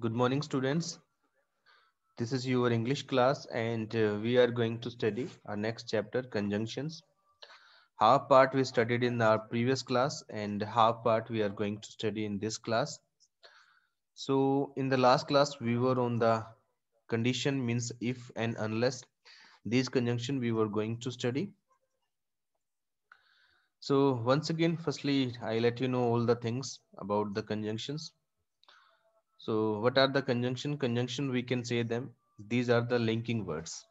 Good morning, students. This is your English class and uh, we are going to study our next chapter, conjunctions. Half part we studied in our previous class and half part we are going to study in this class. So in the last class, we were on the condition means if and unless. These conjunction we were going to study. So once again, firstly, I let you know all the things about the conjunctions. so what are the conjunction conjunction we can say them these are the linking words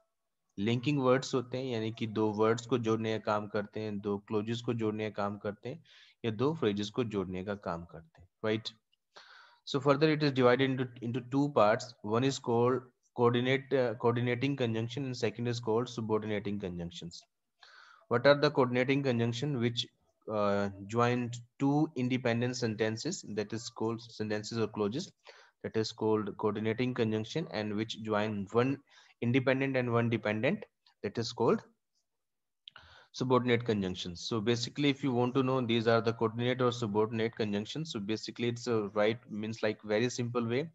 linking words होते हैं यानी कि दो words को जोड़ने का काम करते हैं दो क्लोजेस को जोड़ने का काम करते हैं या दो फ्रेजेस को जोड़ने का काम करते हैं right so further it is divided into two parts one is called coordinate coordinating conjunction and second is called subordinating conjunctions what are the coordinating conjunction which uh, join two independent sentences that is called sentences or clauses that is called coordinating conjunction and which join one independent and one dependent that is called subordinate conjunctions. So basically, if you want to know, these are the coordinate or subordinate conjunctions. So basically, it's a right means like very simple way.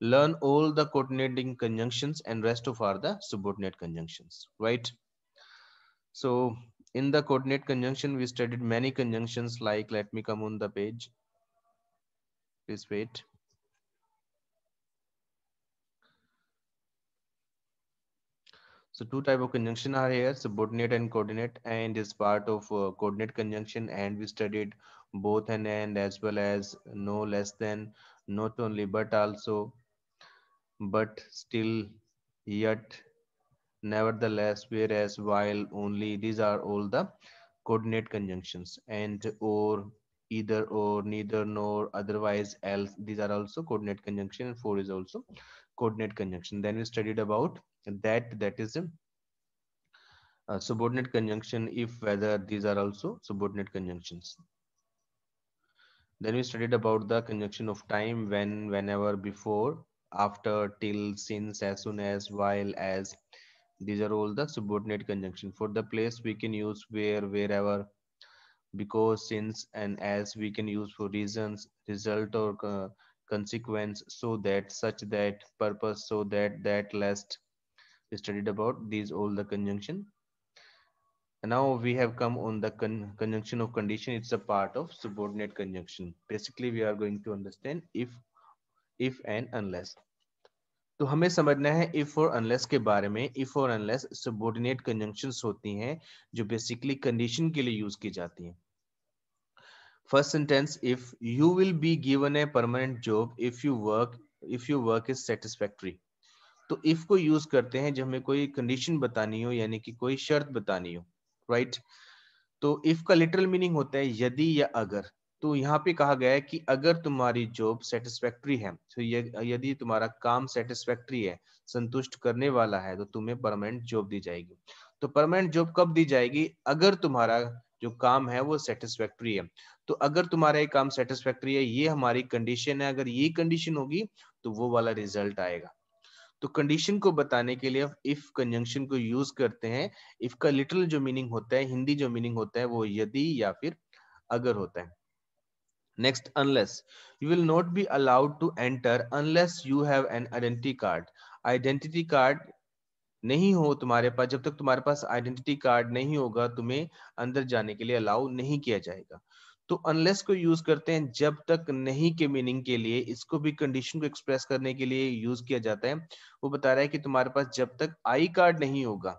Learn all the coordinating conjunctions and rest of are the subordinate conjunctions, right? So in the coordinate conjunction, we studied many conjunctions like, let me come on the page. Please wait. So two type of conjunction are here, subordinate and coordinate, and is part of uh, coordinate conjunction. And we studied both an and as well as no less than, not only but also, but still, yet, nevertheless whereas while only these are all the coordinate conjunctions and or either or neither nor otherwise else these are also coordinate conjunction and for is also coordinate conjunction then we studied about that that is a uh, subordinate conjunction if whether these are also subordinate conjunctions then we studied about the conjunction of time when whenever before after till since as soon as while as these are all the subordinate conjunction. For the place, we can use where, wherever, because, since, and as we can use for reasons, result, or uh, consequence, so that, such that, purpose, so that, that, last We studied about these all the conjunction. And now we have come on the con conjunction of condition. It's a part of subordinate conjunction. Basically, we are going to understand if, if and unless. तो हमें समझना है if और unless के बारे में if और unless subordinate conjunction होती हैं जो बेसिकली कंडीशन के लिए यूज की जाती हैं first sentence if you will be given a permanent job if you work if you work is satisfactory तो इफ को यूज करते हैं जब हमें कोई कंडीशन बतानी हो यानी कि कोई शर्त बतानी हो राइट right? तो इफ का लिटरल मीनिंग होता है यदि या अगर तो यहाँ पे कहा गया है कि अगर तुम्हारी जॉब सेटिस्फैक्ट्री है तो यदि तुम्हारा काम सेटिस्फैक्ट्री है संतुष्ट करने वाला है तो तुम्हें परमानेंट जॉब दी जाएगी तो परमानेंट जॉब कब दी जाएगी अगर तुम्हारा जो काम है वो सेटिस्फैक्ट्री है तो अगर तुम्हारा ये काम सेटिस्फैक्ट्री है ये हमारी कंडीशन है अगर ये कंडीशन होगी तो वो वाला रिजल्ट आएगा तो कंडीशन को बताने के लिए इफ कंजंक्शन को यूज करते हैं इफ का लिटरल जो मीनिंग होता है हिंदी जो मीनिंग होता है वो यदि या फिर अगर होता है next unless you will not be allowed to enter unless you have an identity card identity card नहीं हो तुम्हारे पास जब तक तुम्हारे पास आइडेंटिटी कार्ड नहीं होगा तुम्हें अंदर जाने के लिए अलाउ नहीं किया जाएगा तो अनलेस को यूज करते हैं जब तक नहीं के मीनिंग के लिए इसको भी कंडीशन को एक्सप्रेस करने के लिए यूज किया जाता है वो बता रहा है कि तुम्हारे पास जब तक आई कार्ड नहीं होगा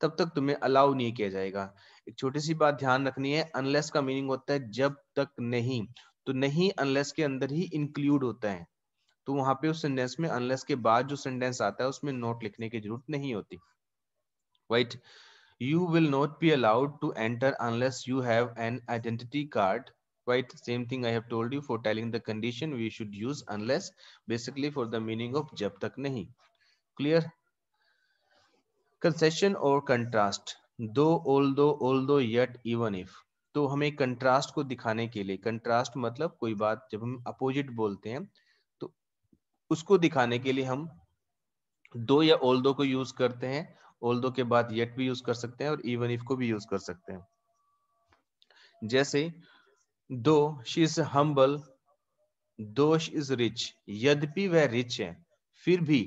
तब तक तुम्हें अलाउ नहीं किया जाएगा एक छोटी सी बात ध्यान रखनी है अनलेस का मीनिंग होता है जब तक नहीं तो नहीं अनलेस के अंदर ही इंक्लूड होता है तो वहां पे उस सेंटेंस में अनलेस के बाद जो सेंटेंस आता है उसमें नोट लिखने की जरूरत नहीं होती wait you will not be allowed to enter unless you have an identity card right same thing i have told you for telling the condition we should use unless basically for the meaning of जब तक नहीं. clear concession or contrast दो ओल दो ओल दो yet even if तो हमें कंट्रास्ट को दिखाने के लिए कंट्रास्ट मतलब कोई बात जब हम अपोजिट बोलते हैं तो उसको दिखाने के लिए हम दो या ओल दो को यूज करते हैं ओल दो के बाद यट भी यूज कर सकते हैं और इवन इफ को भी यूज कर सकते हैं जैसे though she is humble though is rich यद्यपि वह रिच है फिर भी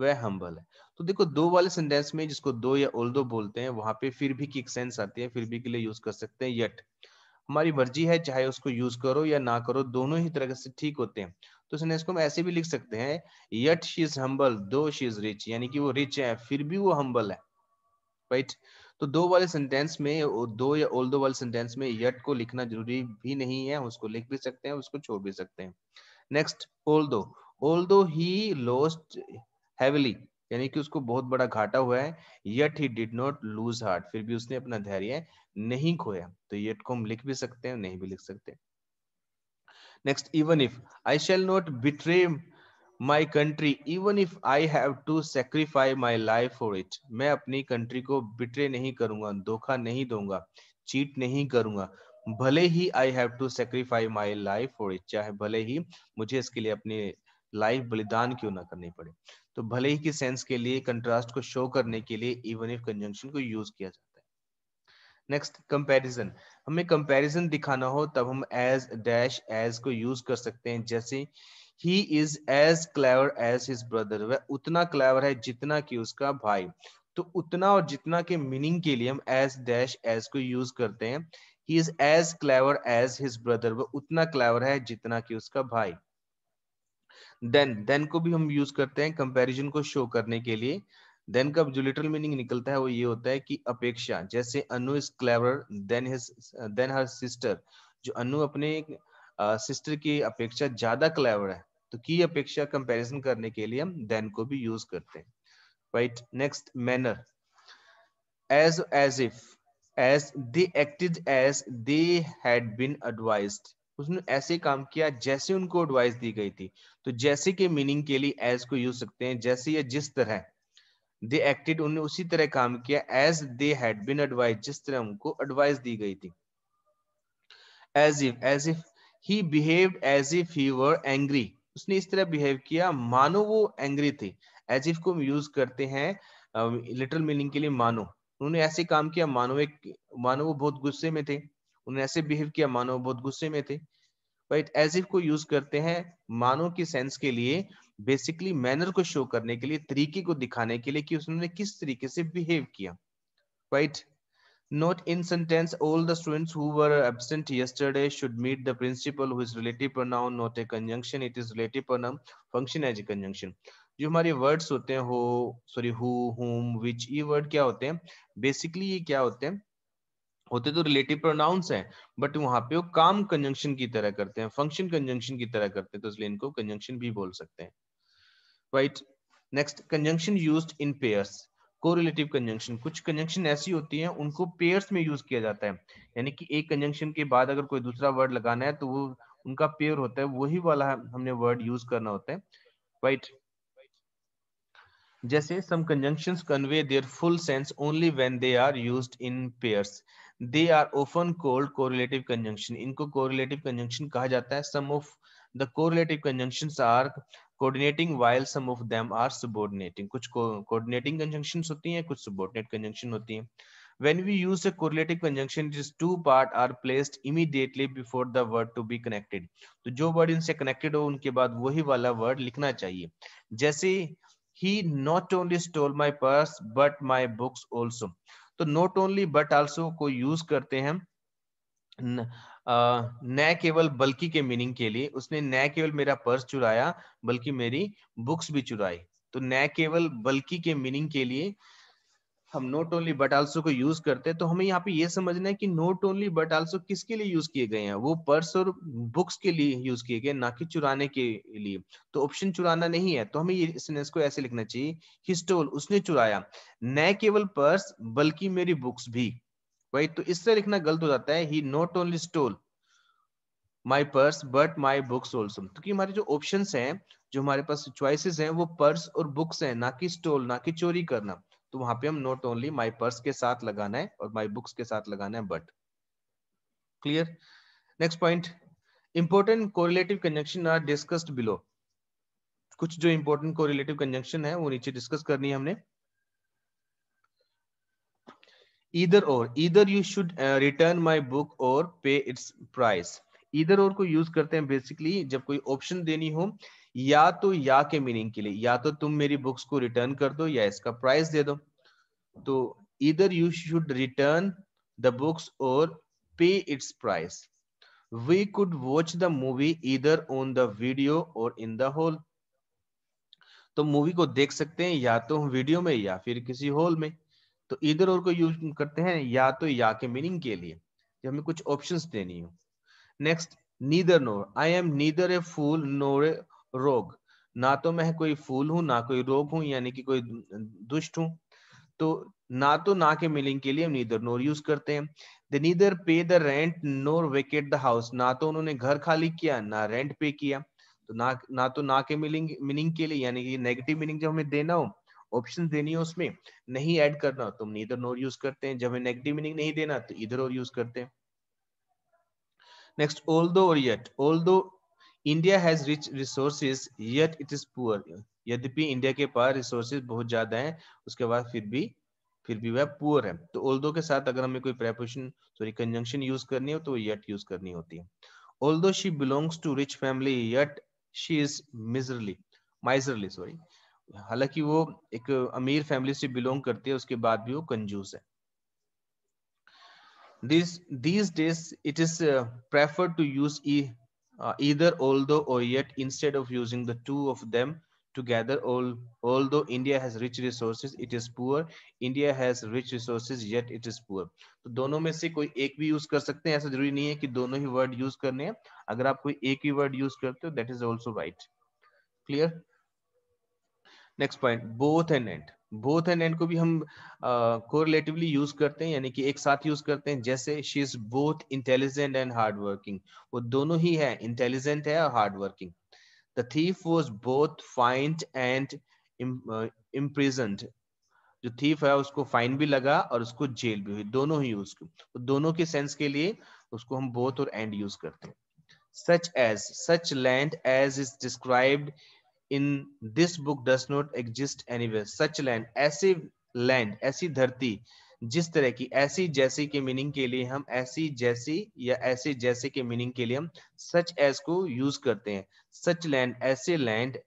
वह हम्बल है तो देखो दो वाले सेंटेंस में जिसको दो या ओल दो बोलते हैं वहां पे फिर भी किक सेंस आती है फिर भी के लिए यूज कर सकते हैं यट हमारी मर्जी है चाहे उसको यूज करो या ना करो दोनों ही तरह से ठीक होते हैं तो सेंटेंस को हम ऐसे भी लिख सकते हैं yet she is humble though she is rich यानी कि वो रिच है फिर भी वो हम्बल है राइट तो दो वाले सेंटेंस में दो या ओल दो वाले सेंटेंस में यट को लिखना जरूरी भी नहीं है उसको लिख भी सकते हैं उसको छोड़ भी सकते हैं नेक्स्ट ओल दो ओल दो ही लॉस्ट हैविली यानी कि उसको बहुत बड़ा घाटा हुआ है yet he did not lose heart फिर भी उसने अपना धैर्य नहीं खोया तो यट को हम लिख भी सकते हैं नहीं भी लिख सकते next even if I shall not betray my country even if I have to sacrifice my life for it मैं अपनी कंट्री को बिट्रे नहीं करूंगा धोखा नहीं दूंगा चीट नहीं करूंगा भले ही I have to sacrifice my life for it चाहे भले ही मुझे इसके लिए अपनी लाइव बलिदान क्यों ना करनी पड़े तो भले ही की सेंस के लिए कंट्रास्ट को शो करने के लिए इवन इफ कंजंक्शन को यूज किया जाता है नेक्स्ट कंपैरिजन हमें कंपैरिजन दिखाना हो तब हम एज डैश एज को यूज कर सकते हैं जैसे he is as clever as his brother वह उतना क्लेवर है जितना कि उसका भाई तो उतना और जितना के मीनिंग के लिए हम एज डैश एज को यूज करते हैं he is as clever as his brother वह उतना क्लेवर है जितना कि उसका भाई देन देन को भी हम यूज करते हैं कंपैरिजन को शो करने के लिए देन का जो लिटरल मीनिंग निकलता है वो ये होता है कि अपेक्षा जैसे Anu is clever than his than her sister जो अनु अपने सिस्टर की अपेक्षा ज्यादा क्लेवर है तो की अपेक्षा कंपैरिजन करने के लिए हम देन को भी यूज करते हैं right next manner as as if as they acted as they had been advised उसने ऐसे काम किया जैसे उनको एडवाइस दी गई थी तो जैसे के मीनिंग के लिए एज को यूज सकते हैं जैसे या जिस तरह दे एक्टेड उन्होंने उसी तरह काम किया as they had been advice जिस तरह उनको एडवाइस दी गई थी as if as if he behave as if he were angry उसने इस तरह बिहेव किया मानो वो एंग्री थी एज इफ को हम यूज करते हैं लिटरल uh, मीनिंग के लिए मानो उन्होंने ऐसे काम किया मानो एक मानो वो बहुत गुस्से में थे उन्होंने ऐसे बिहेव किया मानो बहुत गुस्से में थे राइट एज इफ को यूज करते हैं मानो के सेंस के लिए बेसिकली मैनर को शो करने के लिए तरीके को दिखाने के लिए कि उसने किस तरीके से बिहेव किया right Note in sentence, all the students who were absent yesterday should meet the principal who is relative pronoun, not a conjunction. It is relative pronoun, function as a conjunction. जो हमारे words होते हैं हो sorry who home विच ये word क्या होते हैं basically ये क्या होते हैं होते तो रिलेटिव प्रोनाउंस हैं बट वहां पे वो काम कंजंक्शन की तरह करते हैं फंक्शन कंजंक्शन की तरह करते हैं तो इसलिए इनको कंजंक्शन भी बोल सकते हैं right next conjunction used in pairs correlative conjunction कुछ कंजंक्शन ऐसी होती हैं उनको पेयर्स में यूज किया जाता है यानी कि एक कंजंक्शन के बाद अगर कोई दूसरा वर्ड लगाना है तो वो उनका पेयर होता है वही वाला हमने वर्ड यूज करना होता है राइट जैसे some conjunctions convey their full sense only when they are used in pairs they are often called correlative conjunction इनको कोरिलेटिव कंजंक्शन कहा जाता है some of the correlative conjunctions are coordinating while some of them are subordinating कुछ coordinating conjunctions होती हैं कुछ subordinate conjunction होती हैं when we use a correlative conjunction it is two part are placed immediately before the word to be connected तो जो word इनसे connected हो उनके बाद वही वाला word लिखना चाहिए जैसे he not only stole my purse but my books also तो नॉट ओनली बट आल्सो को यूज करते हैं न केवल बल्कि के मीनिंग के लिए उसने न केवल मेरा पर्स चुराया बल्कि मेरी बुक्स भी चुराई तो न केवल बल्कि के मीनिंग के लिए हम नोट ओनली बट आल्सो को यूज करते हैं तो हमें यहाँ पे ये समझना है कि नोट ओनली बट आल्सो किसके लिए यूज किए गए हैं वो पर्स और बुक्स के लिए यूज किए गए ना कि चुराने के लिए तो ऑप्शन चुराना नहीं है तो हमें ये सेंटेंस को ऐसे लिखना चाहिए हिस्टोल उसने चुराया न केवल पर्स बल्कि मेरी बुक्स भी वही तो इससे लिखना गलत हो जाता है he not only stole my purse but my books also क्योंकि हमारे जो ऑप्शन हैं जो हमारे पास चॉइसेस हैं वो पर्स और बुक्स हैं ना कि स्टोल ना कि चोरी करना तो वहां पे हम नॉट ओनली माई पर्स के साथ लगाना है और माई बुक्स के साथ लगाना है but clear next point important correlative conjunction are discussed below कुछ जो इंपॉर्टेंट कोरिलेटिव कंजक्शन है वो नीचे डिस्कस करनी है हमने Either or, either you should uh, return my book or pay its price. Either or को use करते हैं basically जब कोई option देनी हो या तो या के मीनिंग के लिए या तो तुम मेरी बुक्स को रिटर्न कर दो या इसका प्राइस दे दो तो either you should return the books or pay its price we could watch the movie either on the video or in the hall तो मूवी को देख सकते हैं या तो वीडियो में या फिर किसी होल में तो इधर और को यूज करते हैं या तो या के मीनिंग के लिए हमें कुछ ऑप्शंस देनी हो next neither nor I am neither a fool nor a rogue ना तो मैं कोई फूल हूं ना कोई रोग हूं यानी कि कोई दुष्ट हूं तो ना तो ना के मिलिंग के लिए हम नीदर नोर यूज करते हैं they neither pay the rent nor vacate the house ना तो उन्होंने घर खाली किया ना रेंट पे किया तो ना ना तो ना के मिलिंग मीनिंग के लिए यानी कि नेगेटिव मीनिंग जब हमें देना हो ऑप्शन देनी हो उसमें नहीं ऐड करना हो तो हम नीदर नोर यूज करते हैं जब हमें नेगेटिव मीनिंग नहीं देना तो इधर और यूज करते हैं नेक्स्ट ऑल्दो और yet although India has rich resources yet it is poor यद्यपि इंडिया के पास रिसोर्सेज बहुत ज्यादा हैं उसके बाद फिर भी फिर भी वह पुअर है तो ओल्दो के साथ अगर हमें कोई प्रेपोशन सॉरी कंजंक्शन यूज करनी हो तो येट यूज करनी होती है although she belongs to rich family yet she is miserly miserly sorry हालांकि वो एक अमीर फैमिली से बिलोंग करती है उसके बाद भी वो कंजूस है this these days it is preferred to use ई uh, either although or yet instead of using the two of them together all, although india has rich resources it is poor india has rich resources yet it is poor to so, dono mein se koi ek bhi use kar sakte hain aisa zaruri nahi hai ki dono hi word use karne hain agar aap koi ek hi word use karte ho that is also right clear next point both and end both and and को भी हम कोरिलेटिवली uh, use करते हैं यानी कि एक साथ use करते हैं जैसे she is both intelligent and hard working वो दोनों ही है इंटेलिजेंट है और hard working the thief was both fined and imprisoned जो थीफ है उसको फाइन भी लगा और उसको जेल भी हुई दोनों ही यूज तो दोनों के सेंस के लिए उसको हम बोथ और एंड यूज करते हैं such as such land as is described in this book does not exist anywhere such land ऐसे लैंड ऐसी धरती जिस तरह की ऐसी जैसी के मीनिंग के लिए हम ऐसी जैसी या ऐसे जैसे के मीनिंग के लिए हम सच एज को यूज करते हैं सच लैंड ऐसे लैंड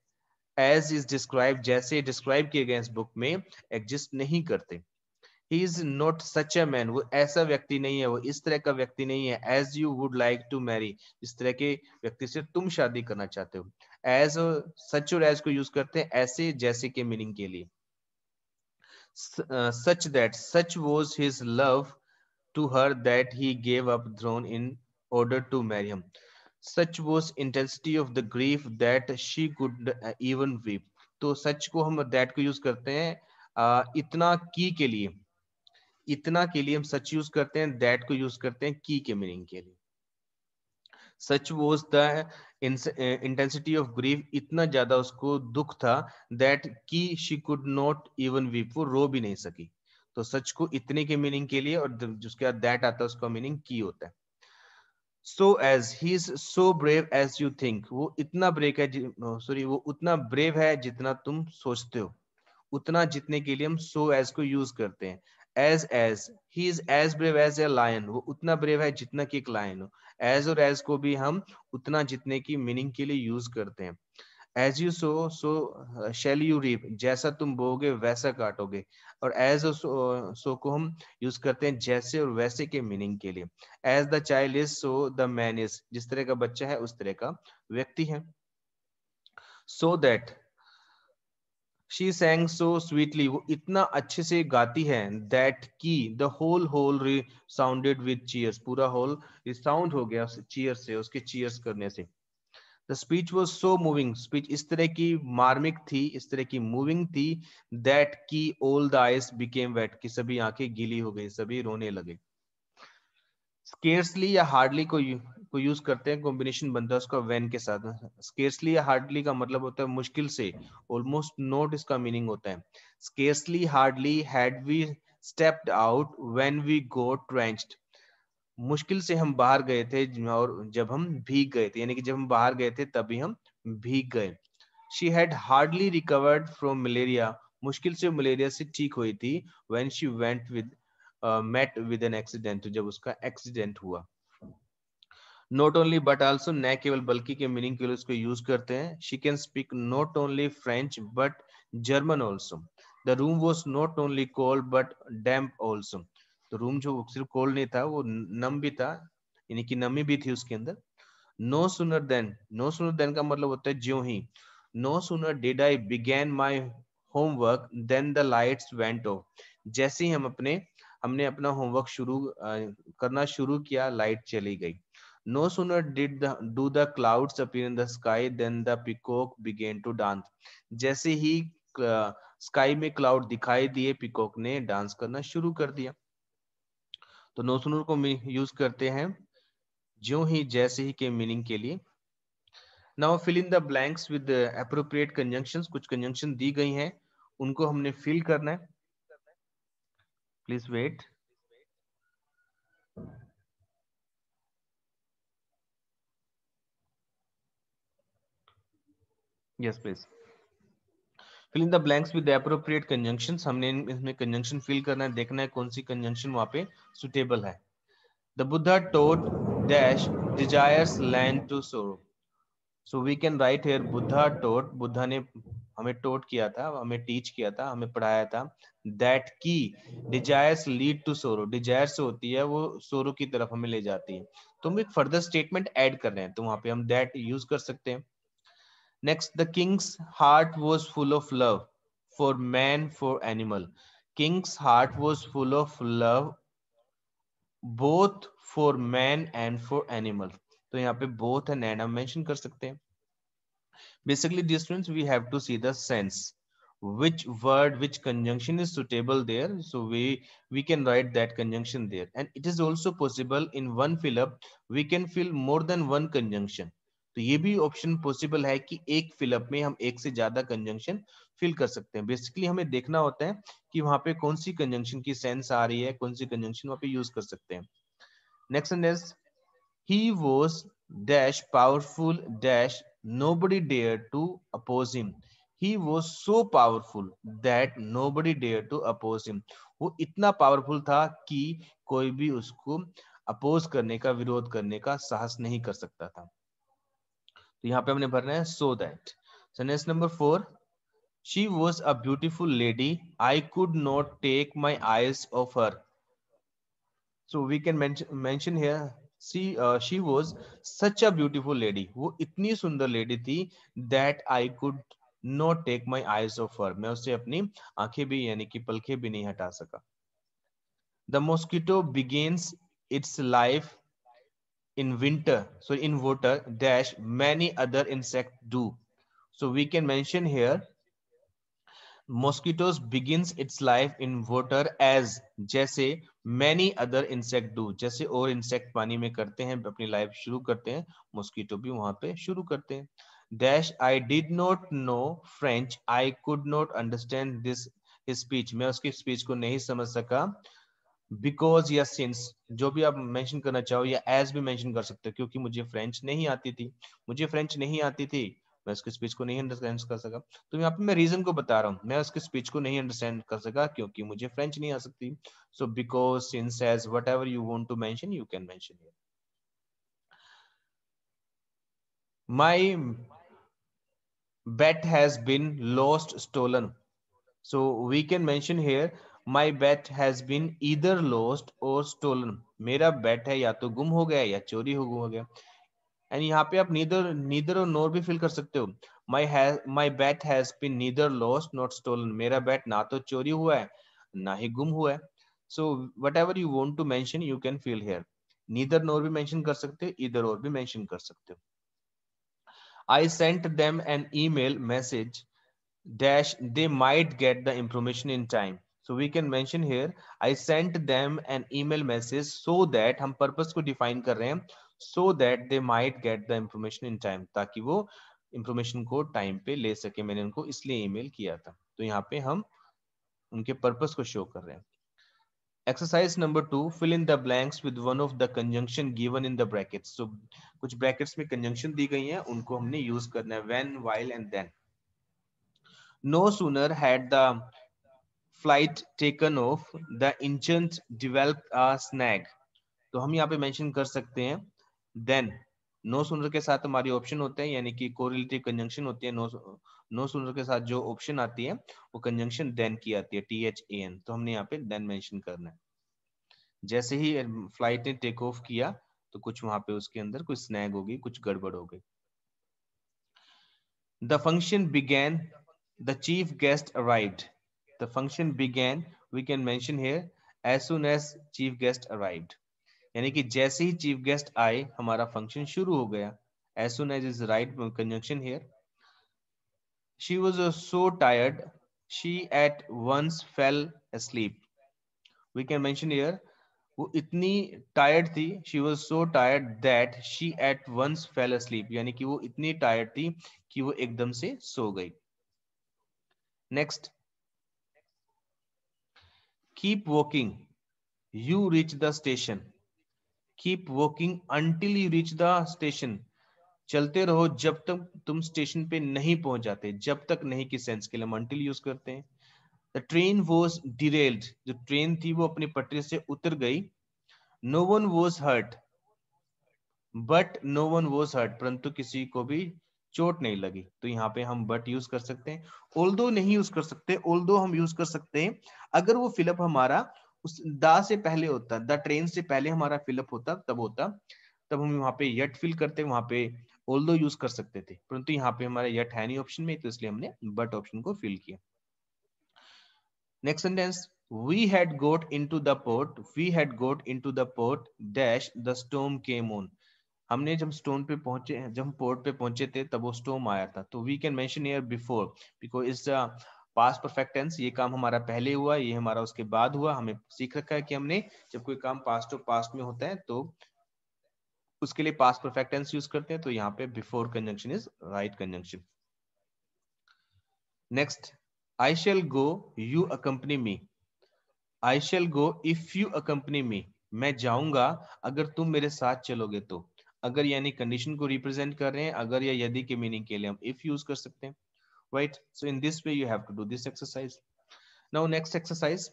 एज इज डिस्क्राइब जैसे डिस्क्राइब किए गए इस बुक में एग्जिस्ट नहीं करते he is not such a man वो ऐसा व्यक्ति नहीं है वो इस तरह का व्यक्ति नहीं है as you would like to marry इस तरह के व्यक्ति से तुम शादी करना चाहते हो एज सच और एज को यूज करते हैं ऐसे जैसे के मीनिंग के लिए such that such was his love to her that he gave up throne in order to marry him such was intensity of the grief that she could even weep तो such को हम that को use करते हैं इतना की के लिए इतना के लिए हम सच यूज करते हैं दैट को यूज करते हैं की के मीनिंग के लिए such was the intensity of grief इतना ज्यादा उसको दुख था दैट की she could not even weep वो रो भी नहीं सकी तो सच को इतने के मीनिंग के लिए और जिसके बाद दैट आता है उसका मीनिंग की होता है so as he is so brave as you think वो इतना ब्रेक है सॉरी oh, वो उतना ब्रेव है जितना तुम सोचते हो उतना जितने के लिए हम सो एज को यूज करते हैं as as he is as brave as a lion वो उतना ब्रेव है जितना की एक लायन हो एज और एज को भी हम उतना जितने की मीनिंग के लिए यूज करते हैं as you sow so shall you reap जैसा तुम बोगे वैसा काटोगे और एज सो, सो को हम यूज करते हैं जैसे और वैसे के मीनिंग के लिए as the child is so the man is जिस तरह का बच्चा है उस तरह का व्यक्ति है so so that she sang so sweetly वो इतना अच्छे से गाती है दैट की the hall hall sounded with cheers पूरा होल साउंड हो गया चीयर से उसके चीयर्स करने से the speech was so moving speech इस तरह की मार्मिक थी इस तरह की मूविंग थी दैट की ओल द आइस बिकेम वेट की सभी आंखें गीली हो गई सभी रोने लगे स्केर्सली या हार्डली को को यूज करते हैं कॉम्बिनेशन बनता है उसका वेन के साथ स्केर्सली या हार्डली का मतलब होता है मुश्किल से ऑलमोस्ट नोट इसका मीनिंग होता है scarcely hardly had we stepped out when we go drenched मुश्किल से हम बाहर गए थे और जब हम भीग गए थे यानी कि जब हम बाहर गए थे तभी हम भीग गए she had hardly recovered from malaria मुश्किल से मलेरिया से ठीक हुई थी when she went with met with an accident जब उसका एक्सीडेंट हुआ नॉट ओनली बट ऑल्सो न केवल बल्कि के मीनिंग के लिए उसको यूज करते हैं she can speak not only French but German also the room was not only cold but damp also तो रूम जो सिर्फ कोल्ड नहीं था वो नम भी था यानी कि नमी भी थी उसके अंदर no sooner then no sooner then का मतलब होता है ज्यो ही no sooner did I begin my homework then the light went off जैसे ही हम अपने हमने अपना होमवर्क शुरू करना शुरू किया लाइट चली गई No sooner did the do the clouds appear in the sky than the peacock began to dance. जैसे ही स्काई uh, में क्लाउड दिखाई दिए पिकॉक ने डांस करना शुरू कर दिया तो नो सुनर को यूज करते हैं जो ही जैसे ही के मीनिंग के लिए now fill in the blanks with appropriate conjunctions कुछ कंजंक्शन दी गई हैं उनको हमने फिल करना है please wait yes please fill in the blanks with the appropriate conjunction हमने इसमें कंजंक्शन फिल करना है देखना है कौन सी कंजंक्शन वहां पे सुटेबल है the Buddha taught dash desires lead to sorrow so we can write here Buddha taught Buddha ने हमें टोट किया था हमें टीच किया था हमें पढ़ाया था दैट की desires lead to sorrow desires होती है वो सोरो की तरफ हमें ले जाती है तो हम एक फर्दर स्टेटमेंट ऐड कर रहे हैं तो वहां पे हम दैट यूज कर सकते हैं Next, the king's heart was full of love for man, for animal. King's heart was full of love both for man and for animal. तो यहाँ पे both and and I mention कर Basically, dear students, we have to see the sense. Which word, which conjunction is suitable there? So we we can write that conjunction there. And it is also possible in one fill up we can fill more than one conjunction. तो ये भी option possible है कि एक fill up में हम एक से ज्यादा कंजंक्शन फिल कर सकते हैं बेसिकली हमें देखना होता है कि वहां पे कौन सी कंजंक्शन की सेंस आ रही है कौन सी कंजंक्शन वहां पे यूज कर सकते हैं next is he was dash powerful dash nobody dare to oppose him he was so powerful that nobody dare to oppose him वो इतना पावरफुल था कि कोई भी उसको अपोज करने का विरोध करने का साहस नहीं कर सकता था तो यहाँ पे हमने भरना है so that sentence number four she was a beautiful lady I could not take my eyes off her so we can mention see she was such a beautiful lady वो इतनी सुंदर लेडी थी that I could not take my eyes off her मैं उससे अपनी आंखें भी यानी कि पलखे भी नहीं हटा सका the mosquito begins its life in winter so in water dash many other insect do so we can mention here mosquitoes begins its life in water as jaise many other insect do jaise aur insect pani mein karte hain apni life shuru karte hain mosquito bhi wahan pe shuru karte hain dash I did not know French I could not understand this his speech main uski speech ko nahi samajh saka because या since जो भी आप mention करना चाहो या as भी mention कर सकते हो क्योंकि मुझे फ्रेंच नहीं आती थी मुझे फ्रेंच नहीं आती थी मैं उसके स्पीच को नहीं अंडरस्टैंड कर सका तो यहाँ पे मैं रीजन को बता रहा हूँ मैं उसके स्पीच को नहीं अंडरस्टैंड कर सका क्योंकि मुझे फ्रेंच नहीं आ सकती so because since as whatever you want to mention you can mention my bet has been lost stolen so we can mention here my bat has been either lost or stolen मेरा bat है या तो गुम हो गया या चोरी हो गुम हो गया एंड यहाँ पे आप नीदर नीदर और नोर भी फिल कर सकते हो my my bat has been neither lost not stolen मेरा बैट ना तो चोरी हुआ है ना ही गुम हुआ है so whatever you want to mention you can fill here neither nor भी मैंशन कर सकते हो इधर और भी मैंशन कर सकते हो I sent them an email message dash they might get the information in time. so we can mention here i sent them an email message so that hum purpose ko define kar rahe hain so that they might get the information in time taki wo information ko time pe le sake maine unko isliye email kiya tha to yahan pe hum unke purpose ko show kar rahe hain exercise number 2 fill in the blanks with one of the conjunction given in the brackets so kuch brackets mein conjunction di gayi हैं unko humne use karna hai when while and then no sooner had the flight taken off the ancient develop a snag. तो हम यहाँ पे mention कर सकते हैं then no sooner के साथ हमारी ऑप्शन होते हैं यानी कि कोरिलेटिव कंजंक्शन होती है नो नो सुनर के साथ जो ऑप्शन आती है वो कंजंक्शन देन की आती है टी एच ए एन तो हमने यहाँ पे देन मेंशन करना है जैसे ही फ्लाइट ने टेक ऑफ किया तो कुछ वहां पे उसके अंदर कुछ स्नैग हो गई कुछ गड़बड़ हो गई the function began the chief guest arrived the function began we can mention here as soon as chief guest arrived यानी कि जैसे ही चीफ गेस्ट आए हमारा फंक्शन शुरू हो गया as soon as is right conjunction here she was so tired she at once fell asleep we can mention here वो इतनी टायर्ड थी she was so tired that she at once fell sleep यानी कि वो इतनी टायर्ड थी कि वो एकदम से सो गई next keep walking you reach the station keep walking until you reach the station चलते रहो जब तक तुम स्टेशन पे नहीं पहुंच जाते जब तक नहीं किस सेंस के लिए मंटिल यूज करते हैं द ट्रेन वॉज डिरेल्ड जो ट्रेन थी वो अपनी पटरी से उतर गई no one was hurt but no one was hurt परंतु किसी को भी चोट नहीं लगी तो यहाँ पे हम बट यूज कर सकते हैं ओल्दो नहीं यूज कर सकते ओल्दो हम यूज कर सकते हैं अगर वो फिलअप हमारा उस दा से पहले होता द ट्रेन से पहले हमारा फिलअप होता तब होता तब हम वहाँ पे यट फिल करते वहां पे ओल्दो यूज कर सकते थे परंतु यहाँ पे हमारा यट है नहीं ऑप्शन में तो इसलिए हमने बट ऑप्शन को फिल किया next sentence got into the port we had got into the port dash the storm came on हमने जब स्टोन पे पहुंचे जब हम पोर्ट पे पहुंचे थे तब वो स्टोम आया था तो we can mention here before because it's past perfect tense ये काम हमारा पहले हुआ ये हमारा उसके बाद हुआ हमें सीख रखा है कि हमने जब कोई काम पास टू पास्ट में होता है तो उसके लिए पास परफेक्ट टेंस यूज करते हैं तो यहाँ पे before conjunction is right conjunction next I shall go you accompany me I shall go if you accompany me मैं जाऊंगा अगर तुम मेरे साथ चलोगे तो अगर यानी कंडीशन को रिप्रेजेंट कर रहे हैं अगर या यदि के मीनिंग के लिए हम इफ यूज कर सकते हैं right so in this way you have to do this exercise now next exercise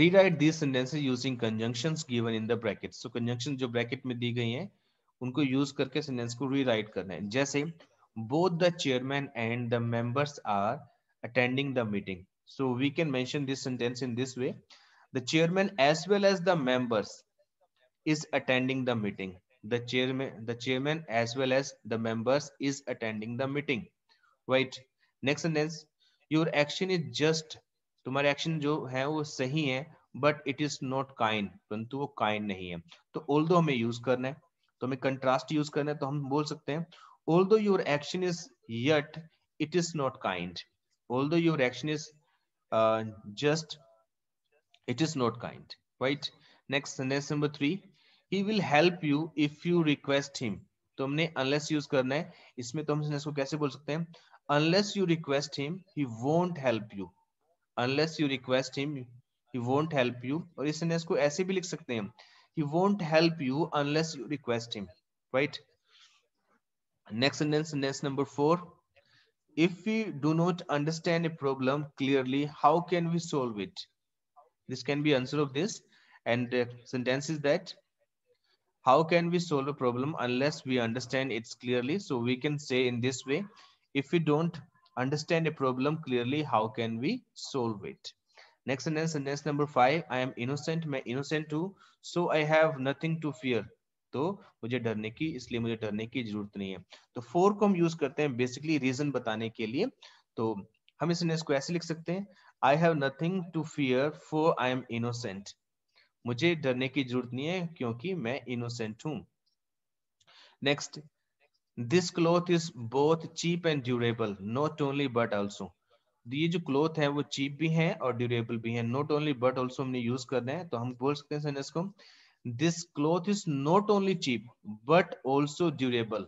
rewrite this sentences using conjunction given in the bracket so conjunction जो ब्रैकेट में दी गई है उनको यूज करके सेंटेंस को रीराइट करना है जैसे both the chairman and the members are attending the meeting so we can mention this sentence in this way the chairman as well as the members is attending the meeting the chairman the chairman as well as the members is attending the meeting right next sentence your action is just तुम्हारे action जो है वो सही है but it is not kind परंतु वो kind नहीं है तो ओल दो हमें यूज करना है तो हमें कंट्रास्ट यूज करना है तो हम बोल सकते हैं although your action is yet it is not kind although your action is just it is not kind right next sentence number three he will help you if you request him tumne unless use karna hai isme to hum isko kaise bol sakte hain unless you request him he won't help you unless you request him he won't help you aur is sentence ko aise bhi likh sakte hain he won't help you unless you request him right next sentence sentence number 4 if we do not understand a problem clearly how can we solve it this can be answer of this and uh, sentence is that how can we solve a problem unless we understand it clearly so we can say in this way if we don't understand a problem clearly how can we solve it next sentence sentence number 5 i am innocent मैं innocent हूँ so i have nothing to fear तो मुझे डरने की इसलिए मुझे डरने की जरूरत नहीं है तो फोर को हम यूज करते हैं बेसिकली रीजन बताने के लिए तो हम इस सेंटेंस को ऐसे लिख सकते हैं I have nothing to fear for I am innocent मुझे डरने की जरूरत नहीं है क्योंकि मैं इनोसेंट हूं next this cloth is both cheap and durable not only but also ये जो क्लोथ है वो चीप भी है और ड्यूरेबल भी है नॉट ओनली बट ऑल्सो हमने यूज करना है तो हम बोल सकते हैं इसको this cloth is not only cheap but also durable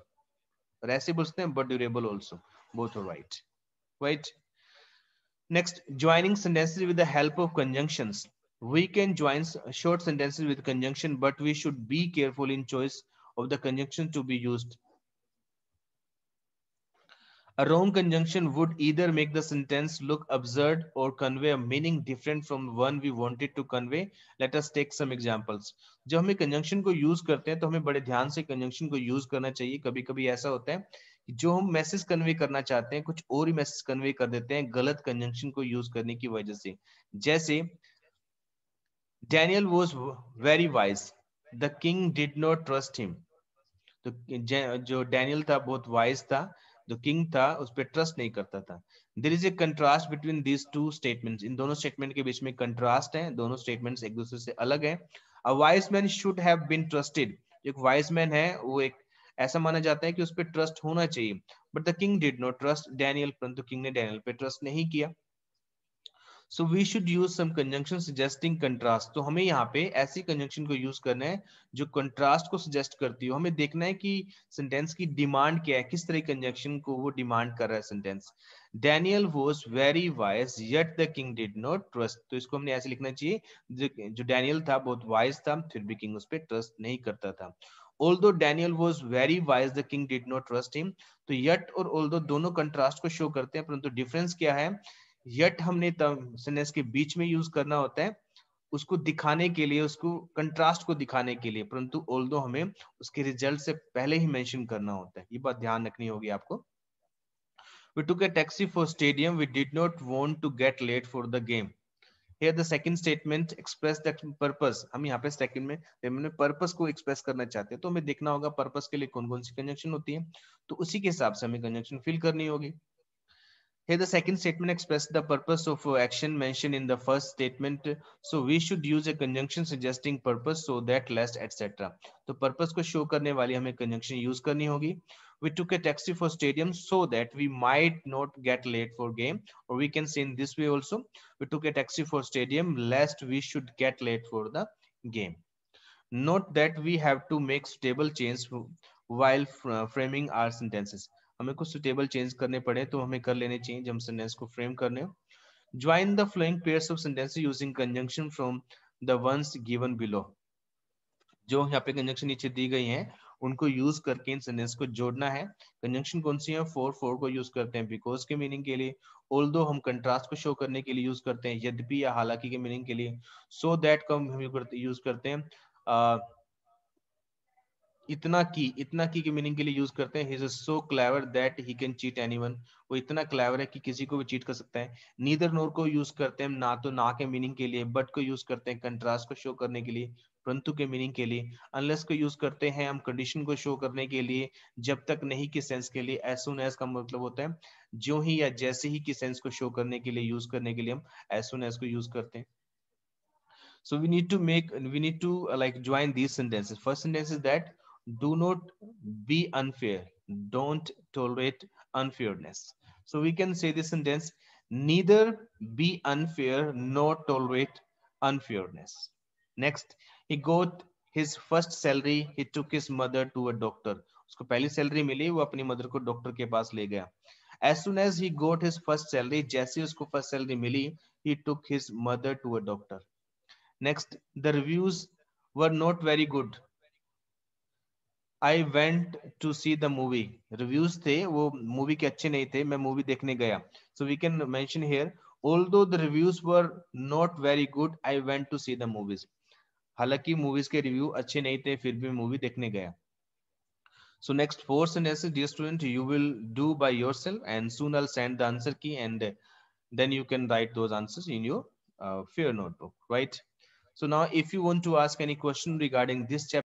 और ऐसे बोल सकते हैं but durable also both right right next joining sentences with the help of conjunctions We can join short sentences with conjunction, but we should be careful in choice of the conjunction to be used. A wrong conjunction would either make the sentence look absurd or convey a meaning different from one we wanted to convey. Let us take some examples. jab hum conjunction ko use karte hain to हमें bade dhyan se conjunction ko use karna chahiye kabhi kabhi aisa hota hai ki jo hum message convey karna chahte hain kuch aur hi message convey kar dete hain galat conjunction ko use karne ki wajah se jaise Daniel was very wise. The king did not trust him. तो जो Daniel था बहुत wise था जो king था उस पर trust नहीं करता था there is a contrast between these two statement इन दोनों स्टेटमेंट के बीच में कंट्रास्ट है दोनों स्टेटमेंट एक दूसरे से अलग है a wise man should have been trusted एक वाइज मैन है वो एक ऐसा माना जाता है कि उस पर ट्रस्ट होना चाहिए but the king did not trust Daniel परंतु किंग ने डैनियल पे ट्रस्ट नहीं किया so we should use some conjunction suggesting contrast तो हमें यहाँ पे ऐसी कंजंक्शन को यूज करना है जो कंट्रास्ट को सजेस्ट करती हो हमें देखना है कि सेंटेंस की डिमांड क्या है किस तरह की कंजंक्शन को वो डिमांड कर रहा है sentence Daniel was very wise yet the king did not trust तो इसको हमने ऐसे लिखना चाहिए जो डैनियल था बहुत वाइज था फिर भी किंग उस पर ट्रस्ट नहीं करता था although daniel was very wise the king did not trust him तो yet और although दोनों contrast को show करते हैं परंतु difference क्या है यट हमने तम सन्यास के बीच में यूज करना होता है उसको दिखाने के लिए उसको कंट्रास्ट को दिखाने के लिए परंतु ओल्डो हमें उसके रिजल्ट से पहले ही मेंशन करना होता है ये बात ध्यान रखनी होगी आपको we took a taxi for stadium we did not want to get late for the game here the second statement express the हम यहाँ पे सेकंड में हमने पर्पस को एक्सप्रेस करना चाहते हैं तो हमें देखना होगा पर्पज के लिए कौन कौन सी कंजंक्शन होती है तो उसी के हिसाब से हमें कंजंक्शन फिल करनी होगी Here, the second statement expresses the purpose of uh, action mentioned in the first statement. So, we should use a conjunction suggesting purpose so that last etc. The purpose को show करने वाली हमें conjunction use करनी होगी. We took a taxi for stadium so that we might not get late for game. Or we can say in this way also. We took a taxi for stadium lest we should get late for the game. Note that we have to make stable change while framing our sentences. हमें कुछ suitable change करने पड़े तो हमें कर लेने change हम sentence को फ्रेम करने हो join the following pairs of sentence using conjunction from the ones given below जो यहाँ पे कंजंक्शन नीचे दी गई हैं उनको यूज करके इन सेंटेंस को जोड़ना है कंजंक्शन कौन सी है फोर फोर को यूज करते हैं बिकॉज के मीनिंग के लिए ऑल दो हम कंट्रास्ट को शो करने के लिए यूज करते हैं यद्यपि या हालांकि के मीनिंग के लिए सो दैट कम हम यूज करते हैं uh, इतना की इतना की के मीनिंग के लिए यूज करते हैं he so clever that he can cheat anyone वो इतना क्लेवर है कि किसी को भी चीट कर सकता है नीदर नोर को यूज करते हैं ना तो ना के मीनिंग के लिए बट को यूज करते हैं कंट्रास्ट को शो करने के लिए परंतु के मीनिंग के लिए अनलेस को यूज करते हैं हम कंडीशन को शो करने के लिए जब तक नहीं के सेंस के लिए एज सुन एज का मतलब होता है जो ही या जैसे ही की सेंस को शो करने के लिए यूज करने के लिए हम एज सुन एज को यूज करते हैं so we need to make we need to uh, like join these sentences first sentence is that do not be unfair. Don't tolerate unfairness. So we can say this sentence, neither be unfair nor tolerate unfairness. Next, he got his first salary. He took his mother to a doctor. उसको पहली salary मिली वो अपनी mother को doctor के पास ले गया as soon as he got his first salary जैसे उसको फर्स्ट सैलरी मिली took his mother to a doctor. Next, the reviews were not very good. I went to see the movie reviews थे वो movie के अच्छे नहीं थे मैं मूवी देखने गया so we can mention here although the reviews were not very good I went to see the movies हालांकि मूवीज के रिव्यू अच्छे नहीं थे फिर भी मूवी देखने गया So next four sentences, dear student, you will do by yourself and soon I'll send the answer key and uh, then you can write those answers in your uh, fear notebook, right? So now if you want to ask any question regarding this chapter,